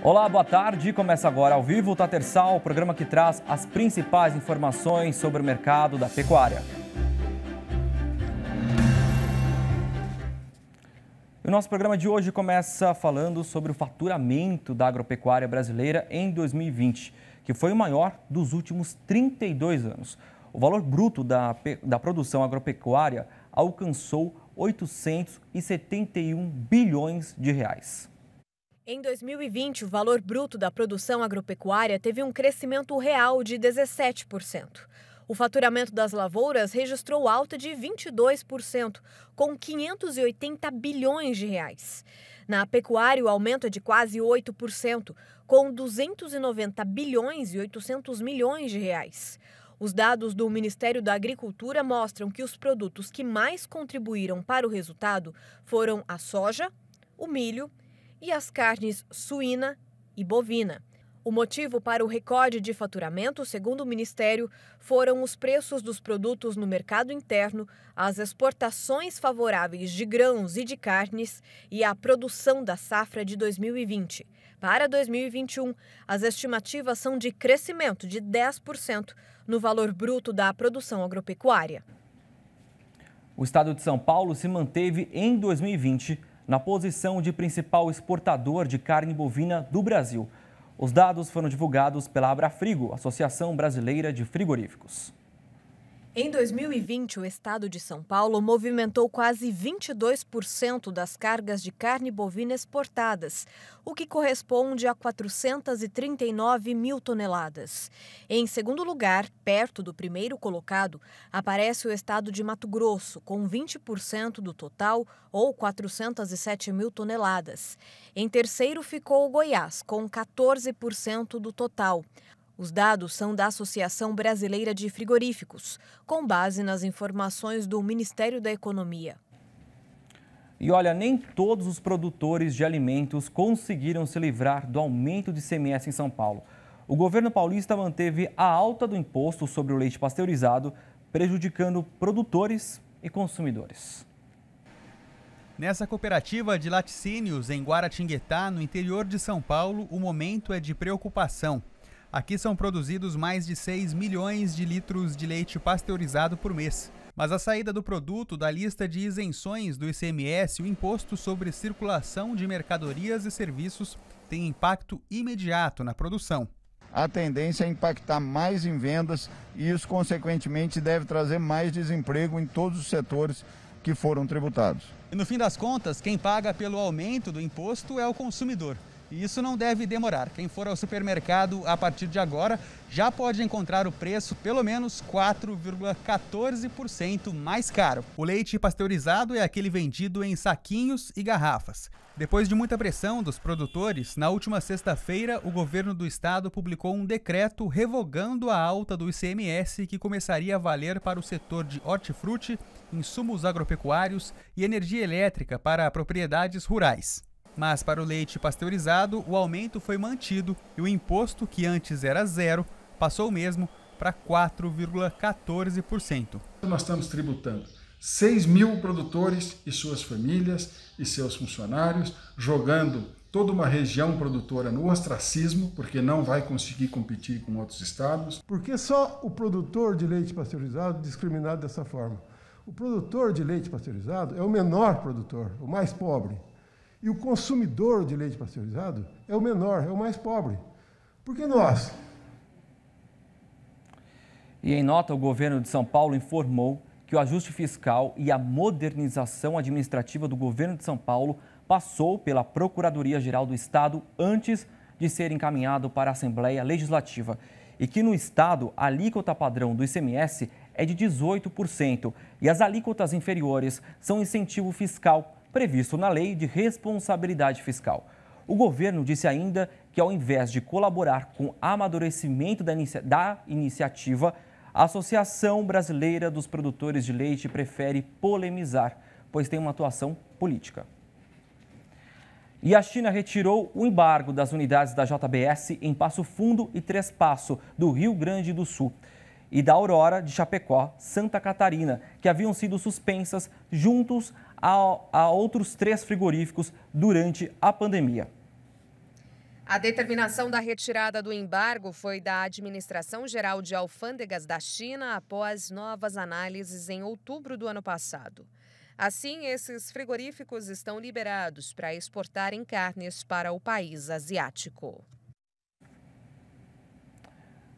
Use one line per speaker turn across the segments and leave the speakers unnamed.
Olá, boa tarde. Começa agora ao vivo o Tatersal, o programa que traz as principais informações sobre o mercado da pecuária. O nosso programa de hoje começa falando sobre o faturamento da agropecuária brasileira em 2020, que foi o maior dos últimos 32 anos. O valor bruto da, da produção agropecuária alcançou 871 bilhões de reais.
Em 2020, o valor bruto da produção agropecuária teve um crescimento real de 17%. O faturamento das lavouras registrou alta de 22%, com 580 bilhões de reais. Na pecuária, o aumento é de quase 8%, com 290 bilhões e 800 milhões de reais. Os dados do Ministério da Agricultura mostram que os produtos que mais contribuíram para o resultado foram a soja, o milho e e as carnes suína e bovina. O motivo para o recorde de faturamento, segundo o Ministério, foram os preços dos produtos no mercado interno, as exportações favoráveis de grãos e de carnes e a produção da safra de 2020. Para 2021, as estimativas são de crescimento de 10% no valor bruto da produção agropecuária.
O estado de São Paulo se manteve em 2020 na posição de principal exportador de carne bovina do Brasil. Os dados foram divulgados pela Abrafrigo, Associação Brasileira de Frigoríficos.
Em 2020, o estado de São Paulo movimentou quase 22% das cargas de carne bovina exportadas, o que corresponde a 439 mil toneladas. Em segundo lugar, perto do primeiro colocado, aparece o estado de Mato Grosso, com 20% do total, ou 407 mil toneladas. Em terceiro ficou o Goiás, com 14% do total. Os dados são da Associação Brasileira de Frigoríficos, com base nas informações do Ministério da Economia.
E olha, nem todos os produtores de alimentos conseguiram se livrar do aumento de CMS em São Paulo. O governo paulista manteve a alta do imposto sobre o leite pasteurizado, prejudicando produtores e consumidores.
Nessa cooperativa de laticínios em Guaratinguetá, no interior de São Paulo, o momento é de preocupação. Aqui são produzidos mais de 6 milhões de litros de leite pasteurizado por mês. Mas a saída do produto da lista de isenções do ICMS, o Imposto sobre Circulação de Mercadorias e Serviços, tem impacto imediato na produção a tendência é impactar mais em vendas e isso, consequentemente, deve trazer mais desemprego em todos os setores que foram tributados. E no fim das contas, quem paga pelo aumento do imposto é o consumidor. E isso não deve demorar. Quem for ao supermercado a partir de agora já pode encontrar o preço pelo menos 4,14% mais caro. O leite pasteurizado é aquele vendido em saquinhos e garrafas. Depois de muita pressão dos produtores, na última sexta-feira, o governo do estado publicou um decreto revogando a alta do ICMS que começaria a valer para o setor de hortifruti, insumos agropecuários e energia elétrica para propriedades rurais. Mas para o leite pasteurizado, o aumento foi mantido e o imposto, que antes era zero, passou mesmo para 4,14%. Nós estamos tributando 6 mil produtores e suas famílias e seus funcionários, jogando toda uma região produtora no ostracismo, porque não vai conseguir competir com outros estados. Porque só o produtor de leite pasteurizado discriminado dessa forma? O produtor de leite pasteurizado é
o menor produtor, o mais pobre. E o consumidor de leite pasteurizado é o
menor, é o mais pobre. Por que nós? E em nota, o governo de São Paulo informou que o ajuste fiscal e a modernização administrativa do governo de São Paulo passou pela Procuradoria-Geral do Estado antes de ser encaminhado para a Assembleia Legislativa. E que no Estado, a alíquota padrão do ICMS é de 18% e as alíquotas inferiores são incentivo fiscal previsto na Lei de Responsabilidade Fiscal. O governo disse ainda que, ao invés de colaborar com amadurecimento da, inicia da iniciativa, a Associação Brasileira dos Produtores de Leite prefere polemizar, pois tem uma atuação política. E a China retirou o embargo das unidades da JBS em Passo Fundo e Trespasso, do Rio Grande do Sul e da Aurora de Chapecó, Santa Catarina, que haviam sido suspensas juntos a, a outros três frigoríficos durante a pandemia.
A determinação da retirada do embargo foi da Administração Geral de Alfândegas da China após novas análises em outubro do ano passado. Assim, esses frigoríficos estão liberados para exportarem carnes para o país asiático.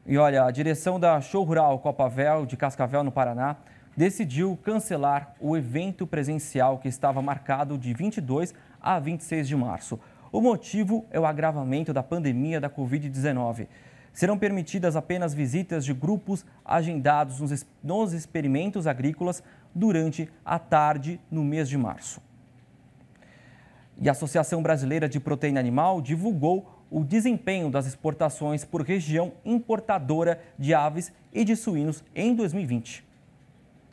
E olha, a direção da Show Rural Copavel de Cascavel, no Paraná, decidiu cancelar o evento presencial que estava marcado de 22 a 26 de março. O motivo é o agravamento da pandemia da Covid-19. Serão permitidas apenas visitas de grupos agendados nos experimentos agrícolas durante a tarde no mês de março. E a Associação Brasileira de Proteína Animal divulgou o desempenho das exportações por região importadora de aves e de suínos em 2020.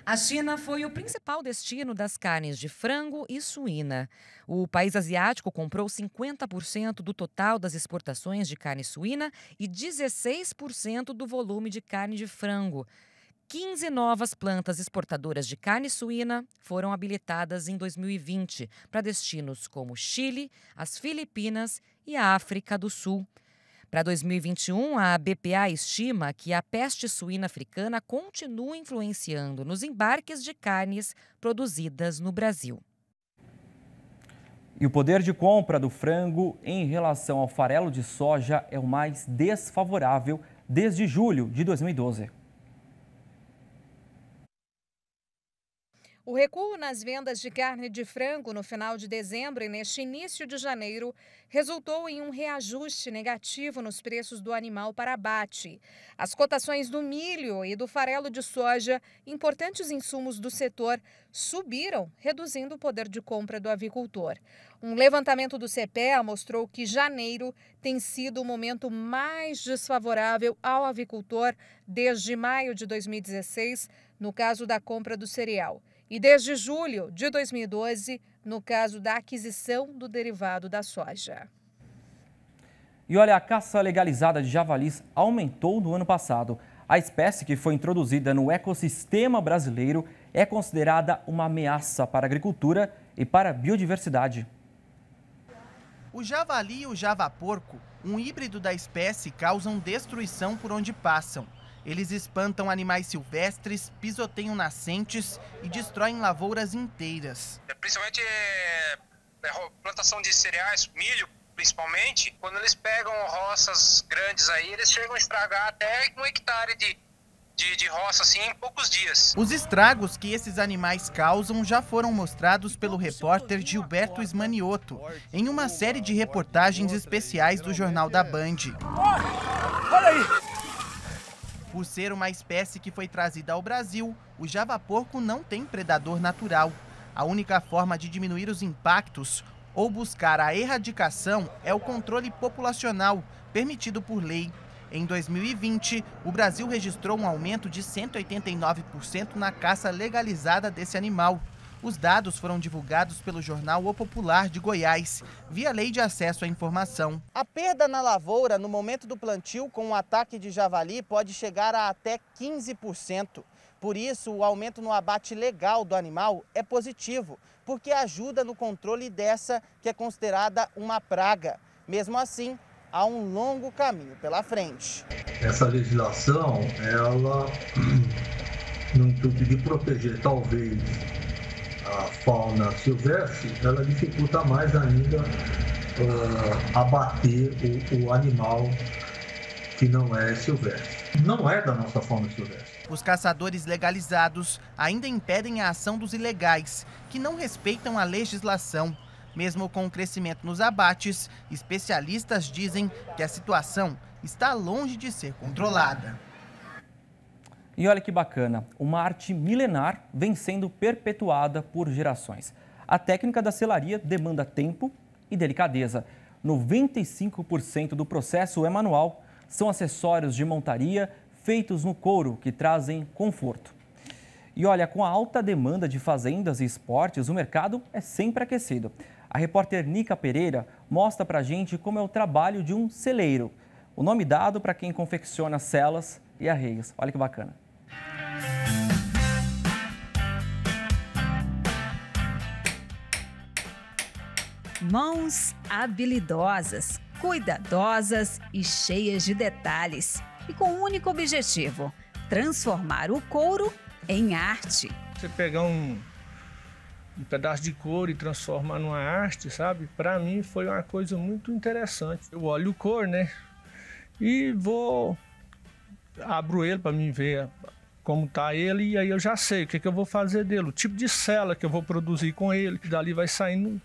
A China foi o principal destino das carnes de frango e suína. O país asiático comprou 50% do total das exportações de carne suína e 16% do volume de carne de frango. 15 novas plantas exportadoras de carne suína foram habilitadas em 2020 para destinos como Chile, as Filipinas e a África do Sul. Para 2021, a BPA estima que a peste suína africana continua influenciando nos embarques de carnes produzidas no Brasil.
E o poder de compra do frango em relação ao farelo de soja é o mais desfavorável desde julho de 2012.
O recuo nas vendas de carne de frango no final de dezembro e neste início de janeiro resultou em um reajuste negativo nos preços do animal para abate. As cotações do milho e do farelo de soja, importantes insumos do setor, subiram, reduzindo o poder de compra do avicultor. Um levantamento do CPEA mostrou que janeiro tem sido o momento mais desfavorável ao avicultor desde maio de 2016, no caso da compra do cereal e desde julho de 2012, no caso da aquisição do derivado da soja.
E olha, a caça legalizada de javalis aumentou no ano passado. A espécie que foi introduzida no ecossistema brasileiro é considerada uma ameaça para a agricultura e para a biodiversidade.
O javali e o javaporco, um híbrido da espécie, causam destruição por onde passam. Eles espantam animais silvestres, pisoteiam nascentes e destroem lavouras inteiras. É,
principalmente é, é, plantação de cereais, milho, principalmente. Quando eles pegam roças grandes aí, eles chegam a estragar até um hectare de, de,
de, roça assim em
poucos dias. Os estragos que esses animais causam já foram mostrados pelo repórter Gilberto Ismanioto em uma série de reportagens especiais do Jornal da Band. Olha aí! Por ser uma espécie que foi trazida ao Brasil, o javaporco não tem predador natural. A única forma de diminuir os impactos ou buscar a erradicação é o controle populacional, permitido por lei. Em 2020, o Brasil registrou um aumento de 189% na caça legalizada desse animal. Os dados foram divulgados pelo jornal O Popular de Goiás, via Lei de Acesso à Informação. A perda na lavoura no momento do plantio com o um ataque de javali pode chegar a até 15%. Por isso, o aumento no abate legal do animal é positivo, porque ajuda no controle dessa que é considerada uma praga. Mesmo assim, há um longo caminho pela frente.
Essa legislação, ela hum, no intuito de proteger talvez a fauna silvestre, ela dificulta mais ainda uh, abater o, o animal que não é silvestre. Não é da nossa fauna silvestre.
Os caçadores legalizados ainda impedem a ação dos ilegais, que não respeitam a legislação. Mesmo com o crescimento nos abates, especialistas dizem que a situação está longe de ser controlada.
E olha que bacana, uma arte milenar vem sendo perpetuada por gerações. A técnica da selaria demanda tempo e delicadeza. 95% do processo é manual. São acessórios de montaria feitos no couro que trazem conforto. E olha, com a alta demanda de fazendas e esportes, o mercado é sempre aquecido. A repórter Nica Pereira mostra pra gente como é o trabalho de um celeiro. O nome dado para quem confecciona celas e arreios. Olha que bacana.
Mãos habilidosas, cuidadosas e cheias de detalhes, e com um único objetivo: transformar o couro em arte.
Você pegar um, um pedaço de couro e transformar numa arte, sabe? Para mim foi uma coisa muito interessante. Eu olho o couro, né? E vou abro ele para mim ver como tá ele e aí eu já sei o que, que eu vou fazer dele, o tipo de cela que eu vou produzir com ele. Dali vai saindo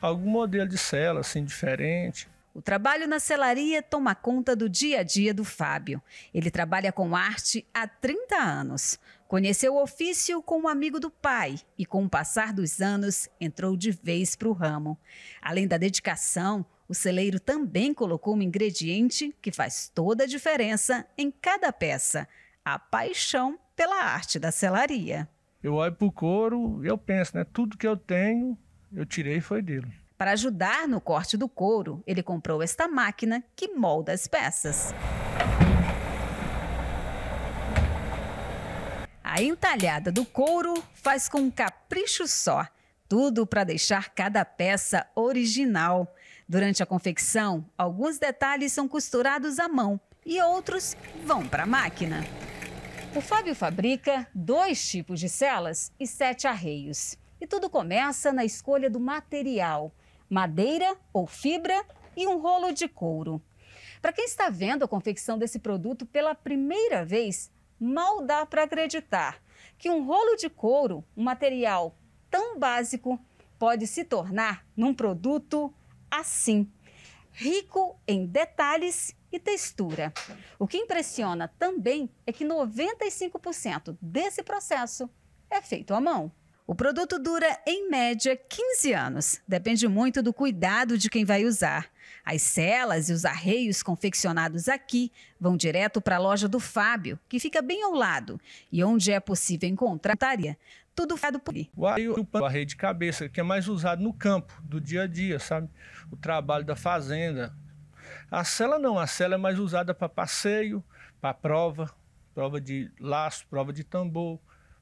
algum modelo de cela assim diferente. O trabalho na
celaria toma conta do dia a dia do Fábio. Ele trabalha com arte há 30 anos. Conheceu o ofício com um amigo do pai e, com o passar dos anos, entrou de vez para o ramo. Além da dedicação, o celeiro também colocou um ingrediente que faz toda a diferença em cada peça: a paixão pela arte da celaria.
Eu olho para o couro e eu penso, né? Tudo que eu tenho
eu tirei foi dele. Para ajudar no corte do couro, ele comprou esta máquina que molda as peças. A entalhada do couro faz com um capricho só, tudo para deixar cada peça original. Durante a confecção, alguns detalhes são costurados à mão e outros vão para a máquina. O Fábio fabrica dois tipos de celas e sete arreios. E tudo começa na escolha do material: madeira ou fibra e um rolo de couro. Para quem está vendo a confecção desse produto pela primeira vez, mal dá para acreditar que um rolo de couro, um material tão básico, pode se tornar num produto assim, rico em detalhes e textura. O que impressiona também é que 95% desse processo é feito à mão. O produto dura, em média, 15 anos. Depende muito do cuidado de quem vai usar. As selas e os arreios confeccionados aqui vão direto para a loja do Fábio, que fica bem ao lado, e onde é possível encontrar tudo feito por O arreio,
o arreio de cabeça, que é mais usado no campo, do dia a dia, sabe? O trabalho da fazenda. A cela não, a cela é mais usada para passeio, para prova, prova de laço, prova de tambor,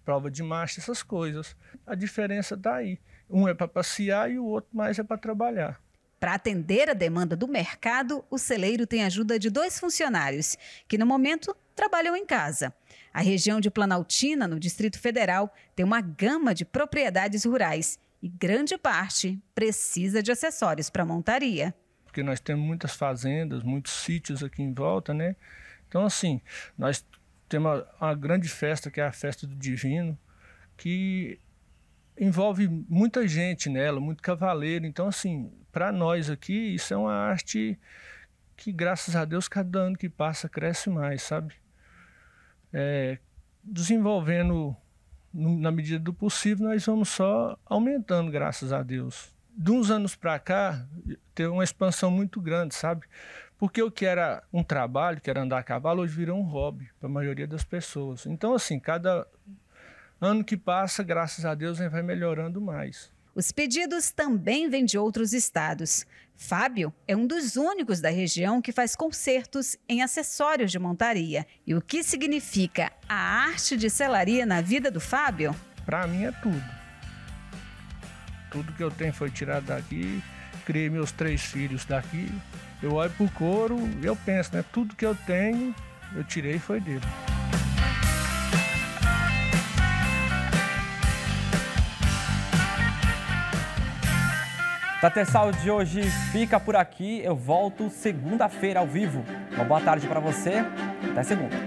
prova de marcha, essas coisas. A diferença está aí. Um é para passear e o outro mais é para trabalhar. Para atender a demanda do mercado, o
celeiro tem ajuda de dois funcionários, que no momento trabalham em casa. A região de Planaltina, no Distrito Federal, tem uma gama de propriedades rurais e grande parte precisa de acessórios para montaria.
Porque nós temos muitas fazendas, muitos sítios aqui em volta, né? Então, assim, nós tem uma, uma grande festa que é a festa do Divino, que envolve muita gente nela, muito cavaleiro. Então, assim, para nós aqui, isso é uma arte que, graças a Deus, cada ano que passa cresce mais, sabe? É, desenvolvendo no, na medida do possível, nós vamos só aumentando, graças a Deus. De uns anos para cá, tem uma expansão muito grande, sabe? Porque o que era um trabalho, que era andar a cavalo, hoje virou um hobby para a maioria das pessoas. Então, assim, cada ano que passa, graças a Deus, vai melhorando mais. Os
pedidos também vêm de outros estados. Fábio é um dos únicos da região que faz concertos em acessórios de montaria. E o que significa a arte de selaria na vida do Fábio? Para mim é tudo.
Tudo que eu tenho foi tirado daqui, criei meus três filhos daqui, eu olho pro couro e eu penso, né? Tudo que eu tenho, eu tirei foi dele.
Tatessal de hoje fica por aqui. Eu volto segunda-feira ao vivo. Uma boa tarde para você. Até segunda.